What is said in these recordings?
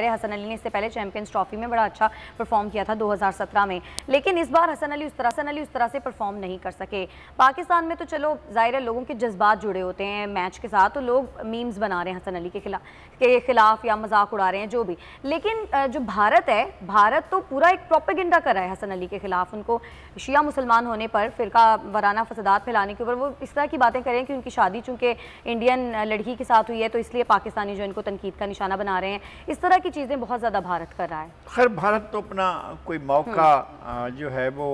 हसन अली ने इससे पहले चैंपियंस ट्रॉफी में बड़ा अच्छा परफॉर्म किया था 2017 में लेकिन इस बार हसन अली उस तरह हसन अली उस तरह से परफॉर्म नहीं कर सके पाकिस्तान में तो चलो ज़ाहिर है लोगों के जज्बात जुड़े होते हैं मैच के साथ तो लोग मीम्स बना रहे हैं हसन अली के खिलाफ के खिलाफ या मजाक उड़ा रहे हैं जो भी लेकिन जो भारत है भारत तो पूरा एक प्रोपेगेंडा कर रहा है हसन अली के खिलाफ उनको शिया मुसलमान होने पर फिरका वराना फसदात फैलाने के ऊपर वो इस तरह की बातें करें कि उनकी शादी चूँकि इंडियन लड़की के साथ हुई है तो इसलिए पाकिस्तानी जो इनको तनकीद का निशाना बना रहे हैं इस तरह की चीज़ें बहुत ज़्यादा भारत कर रहा है खैर भारत तो अपना कोई मौका हम्म। जो है वो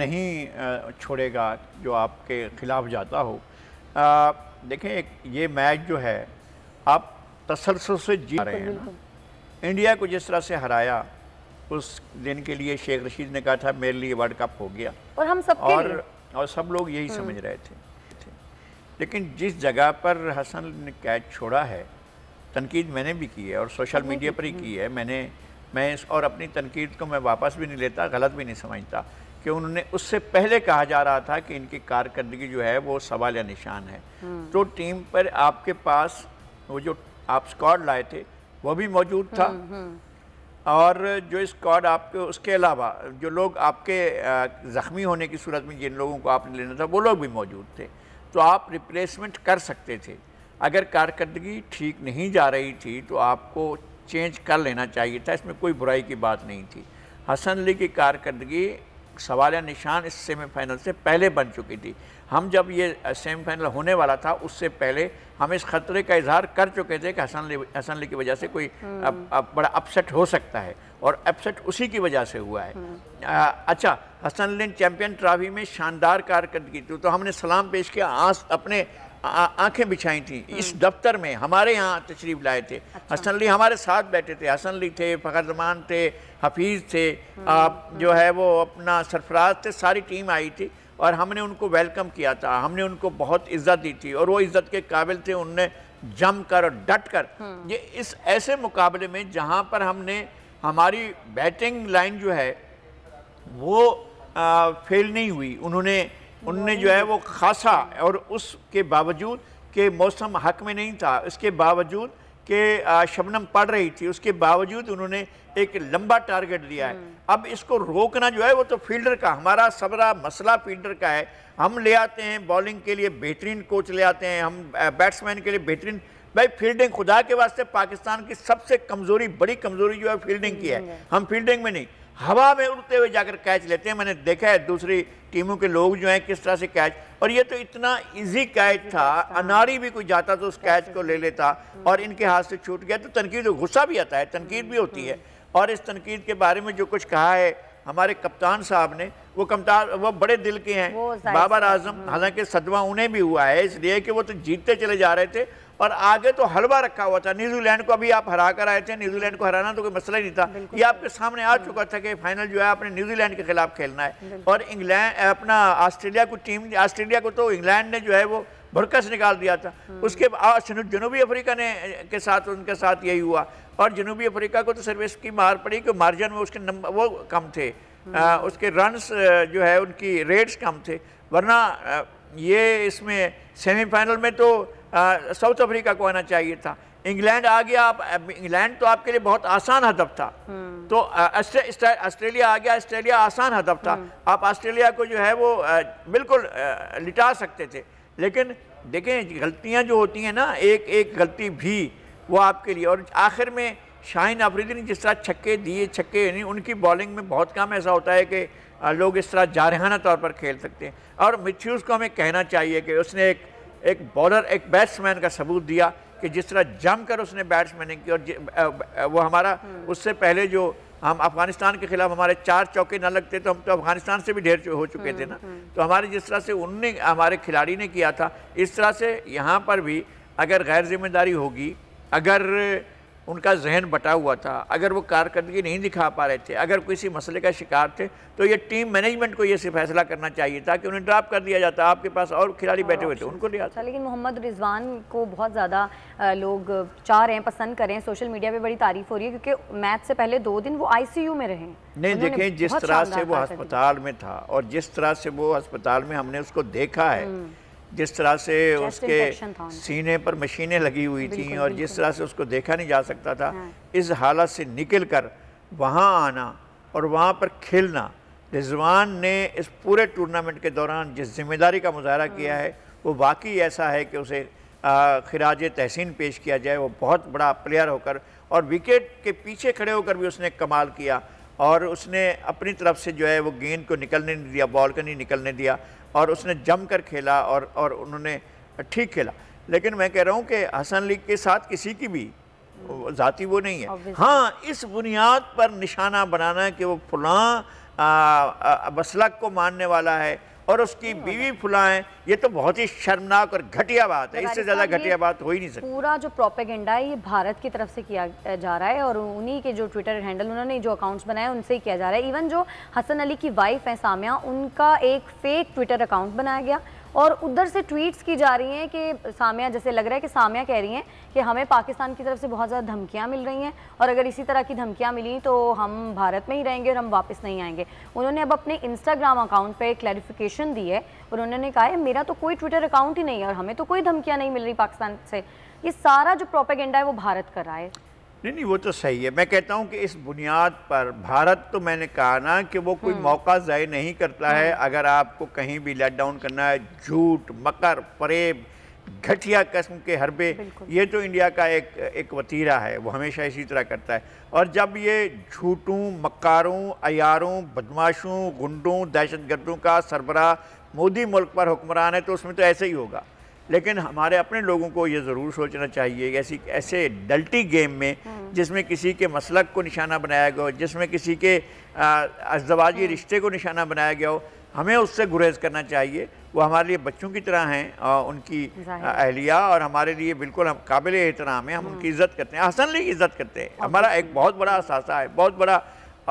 नहीं छोड़ेगा जो आपके खिलाफ जाता हो देखें एक ये मैच जो है आप तसलसल से जीत रहे हैं इंडिया को जिस तरह से हराया उस दिन के लिए शेख रशीद ने कहा था मेरे लिए वर्ल्ड कप हो गया और हम सब और, और सब लोग यही समझ हम्म। रहे थे लेकिन जिस जगह पर हसन ने कैच छोड़ा है तनकीद मैंने भी की है और सोशल मीडिया पर ही की है मैंने मैं इस और अपनी तनकीद को मैं वापस भी नहीं लेता गलत भी नहीं समझता कि उन्होंने उससे पहले कहा जा रहा था कि इनकी कारकर्दगी जो है वो सवाल या निशान है हाँ। तो टीम पर आपके पास वो जो आप स्कॉड लाए थे वो भी मौजूद था हाँ, हाँ। और जो स्कॉड आपके उसके अलावा जो लोग आपके ज़ख्मी होने की सूरत में जिन लोगों को आपने लेना था वो लोग भी मौजूद थे तो आप रिप्लेसमेंट कर सकते थे अगर कारकर्दगी ठीक नहीं जा रही थी तो आपको चेंज कर लेना चाहिए था इसमें कोई बुराई की बात नहीं थी हसन अली की कारकर्दगी सवाल निशान इस सेमीफाइनल से पहले बन चुकी थी हम जब ये सेमीफाइनल होने वाला था उससे पहले हम इस खतरे का इजहार कर चुके थे कि हसन अली हसन अली की वजह से कोई हम्म। अब, अब बड़ा अपसेट हो सकता है और अपसेट उसी की वजह से हुआ है हम्म। आ, अच्छा हसन अली चैम्पियन ट्रॉफी में शानदार कारकर्दगी थी तो हमने सलाम पेश किया आस अपने आंखें बिछाई थी इस हम्म। दफ्तर में हमारे यहाँ तशरीफ़ लाए थे अच्छा। हसन अली हमारे साथ बैठे थे हसन अली थे फ़खर जमान थे हफीज़ थे हम्म। आप जो हम्म। है वो अपना सरफराज थे सारी टीम आई थी और हमने उनको वेलकम किया था हमने उनको बहुत इज्जत दी थी और वो इज्जत के काबिल थे उनने जम कर और डट कर ये इस ऐसे मुकाबले में जहाँ पर हमने हमारी बैटिंग लाइन जो है वो फेल नहीं हुई उन्होंने उनने जो है वो खासा और उसके बावजूद के मौसम हक में नहीं था इसके बावजूद के शबनम पड़ रही थी उसके बावजूद उन्होंने एक लंबा टारगेट लिया है हम्म। अब इसको रोकना जो है वो तो फील्डर का हमारा सबरा मसला फील्डर का है हम ले आते हैं बॉलिंग के लिए बेहतरीन कोच ले आते हैं हम बैट्समैन के लिए बेहतरीन भाई फील्डिंग खुदा के वास्ते पाकिस्तान की सबसे कमज़ोरी बड़ी कमज़ोरी जो है फील्डिंग की है हम्म। हम फील्डिंग में नहीं हवा में उड़ते हुए जाकर कैच लेते हैं मैंने देखा है दूसरी टीमों के लोग जो हैं किस तरह से कैच और ये तो इतना इजी कैच था अनारी भी कोई जाता तो उस कैच को ले लेता और इनके हाथ से छूट गया तो तनकीद गुस्सा भी आता है तनकीद भी होती है और इस तनकीद के बारे में जो कुछ कहा है हमारे कप्तान साहब ने वो कप्तान वो बड़े दिल के हैं बाबर आजम हम्म। हालांकि सदमा उन्हें भी हुआ है इसलिए कि वो तो जीतते चले जा रहे थे और आगे तो हलवा रखा हुआ था न्यूजीलैंड को अभी आप हरा कर आए थे न्यूजीलैंड को हराना तो कोई मसला ही नहीं था ये आपके सामने आ चुका था कि फाइनल जो है आपने न्यूजीलैंड के खिलाफ खेलना है और इंग्लैंड अपना ऑस्ट्रेलिया को टीम ऑस्ट्रेलिया को तो इंग्लैंड ने जो है वो भरकस निकाल दिया था हम्म। उसके बाद जनूबी अफ्रीका ने के साथ उनके साथ यही हुआ और जनूबी अफ्रीका को तो सिर्फ इसकी मार पड़ी कि मार्जिन में उसके नंबर वो कम थे आ, हम्म। उसके रन्स जो है उनकी रेट्स कम थे वरना ये इसमें सेमीफाइनल में तो साउथ अफ्रीका को आना चाहिए था इंग्लैंड आ गया आप इंग्लैंड तो आपके लिए बहुत आसान हदफ था हम्म। तो ऑस्ट्रेलिया आ गया ऑस्ट्रेलिया आसान हदफ था हम्म। आप ऑस्ट्रेलिया को जो है वो बिल्कुल लिटा सकते थे लेकिन देखें गलतियां जो होती हैं ना एक एक गलती भी वो आपके लिए और आखिर में शाहिन अफरीदी ने जिस तरह छक्के दिए छक्के नहीं उनकी बॉलिंग में बहुत काम ऐसा होता है कि लोग इस तरह जारहाना तौर पर खेल सकते हैं और मिथ्यूज़ को हमें कहना चाहिए कि उसने एक एक बॉलर एक बैट्समैन का सबूत दिया कि जिस तरह जम कर उसने बैट्समैनिंग की और वो हमारा हम्म। उससे पहले जो हम अफगानिस्तान के खिलाफ हमारे चार चौके न लगते तो हम तो अफगानिस्तान से भी ढेर हो चुके थे ना हम्म, हम्म। तो हमारे जिस तरह से उनने हमारे खिलाड़ी ने किया था इस तरह से यहाँ पर भी अगर गैर जिम्मेदारी होगी अगर उनका जहन बटा हुआ था अगर वो कारकर्दगी नहीं दिखा पा रहे थे अगर किसी मसले का शिकार थे तो ये टीम मैनेजमेंट को ये से फैसला करना चाहिए था कि उन्हें ड्राप कर दिया जाता आपके पास और खिलाड़ी बैठे हुए थे उनको लिया था अच्छा, लेकिन मोहम्मद रिजवान को बहुत ज़्यादा लोग चाह रहे हैं पसंद कर रहे हैं सोशल मीडिया पर बड़ी तारीफ हो रही है क्योंकि मैच से पहले दो दिन वो आई में रहे नहीं देखें जिस तरह से वो अस्पताल में था और जिस तरह से वो अस्पताल में हमने उसको देखा है हम्म। जिस तरह से उसके सीने पर मशीनें लगी हुई थी और जिस तरह से उसको देखा नहीं जा सकता था हाँ। इस हालत से निकल कर वहाँ आना और वहाँ पर खेलना रिजवान ने इस पूरे टूर्नामेंट के दौरान जिस जिम्मेदारी का मुजाहरा हाँ। किया है वो वाकई ऐसा है कि उसे खराज तहसीन पेश किया जाए वो बहुत बड़ा प्लेयर होकर और विकेट के पीछे खड़े होकर भी उसने कमाल किया और उसने अपनी तरफ से जो है वो गेंद को निकलने नहीं दिया बॉल को नहीं निकलने दिया और उसने जम कर खेला और और उन्होंने ठीक खेला लेकिन मैं कह रहा हूँ कि हसन लीग के साथ किसी की भी ज़ाती वो नहीं है हाँ इस बुनियाद पर निशाना बनाना कि वो फलां मसलक को मानने वाला है और उसकी बीवी फुलाएं ये तो बहुत ही शर्मनाक और घटिया बात है इससे ज़्यादा घटिया बात हो ही नहीं सकती पूरा जो प्रोपेगेंडा है ये भारत की तरफ से किया जा रहा है और उन्हीं के जो ट्विटर हैंडल उन्होंने जो अकाउंट्स बनाए उनसे ही किया जा रहा है इवन जो हसन अली की वाइफ है सामिया उनका एक फेक ट्विटर अकाउंट बनाया गया और उधर से ट्वीट्स की जा रही हैं कि सामिया जैसे लग रहा है कि सामिया कह रही हैं कि हमें पाकिस्तान की तरफ से बहुत ज़्यादा धमकियाँ मिल रही हैं और अगर इसी तरह की धमकियाँ मिली तो हम भारत में ही रहेंगे और हम वापस नहीं आएंगे उन्होंने अब अपने इंस्टाग्राम अकाउंट पर क्लैरिफिकेशन दी है और उन्होंने कहा है मेरा तो कोई ट्विटर अकाउंट ही नहीं है और हमें तो कोई धमकियाँ नहीं मिल रही पाकिस्तान से ये सारा जो प्रोपेगेंडा है वो भारत कर रहा है नहीं नहीं वो तो सही है मैं कहता हूँ कि इस बुनियाद पर भारत तो मैंने कहा ना कि वो कोई हम्म। मौका ज़ाय नहीं करता है हम्म। अगर आपको कहीं भी लेट डाउन करना है झूठ मकर परेब घटिया कस्म के हरबे ये तो इंडिया का एक एक वतीरा है वो हमेशा इसी तरह करता है और जब ये झूठों मकारों अयारों बदमाशों गुंडों दहशतगर्दों का सरबराह मोदी मुल्क पर हुक्मरान है तो उसमें तो ऐसे ही होगा लेकिन हमारे अपने लोगों को ये ज़रूर सोचना चाहिए ऐसी ऐसे डल्टी गेम में हम्म। जिसमें किसी के मसलक को निशाना बनाया गया हो जिसमें किसी के अजवाजी हम्म। रिश्ते को निशाना बनाया गया हो हमें उससे गुरेज करना चाहिए वो हमारे लिए बच्चों की तरह हैं और उनकी अहलिया और हमारे लिए बिल्कुल हम काबिल एहतराम है हम हम्म। उनकी इज़्ज़त करते हैं हसन ली इज़्ज़त करते हैं हमारा एक बहुत बड़ा असासा है बहुत बड़ा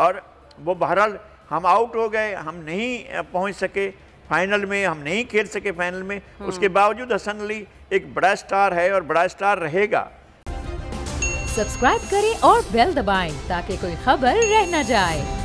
और वो बहरहाल हम आउट हो गए हम नहीं पहुंच सके फाइनल में हम नहीं खेल सके फाइनल में हम्म। उसके बावजूद हसन अली एक बड़ा स्टार है और बड़ा स्टार रहेगा सब्सक्राइब करें और बेल दबाएं ताकि कोई खबर रह न जाए